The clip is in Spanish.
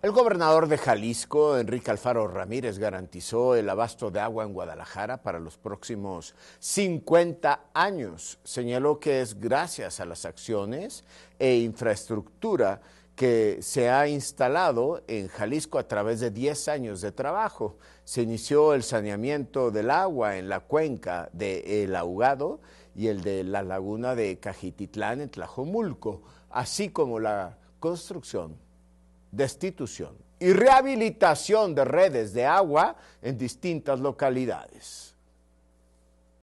El gobernador de Jalisco, Enrique Alfaro Ramírez, garantizó el abasto de agua en Guadalajara para los próximos 50 años. Señaló que es gracias a las acciones e infraestructura que se ha instalado en Jalisco a través de 10 años de trabajo. Se inició el saneamiento del agua en la cuenca de El Ahogado y el de la laguna de Cajititlán en Tlajomulco, así como la construcción destitución y rehabilitación de redes de agua en distintas localidades.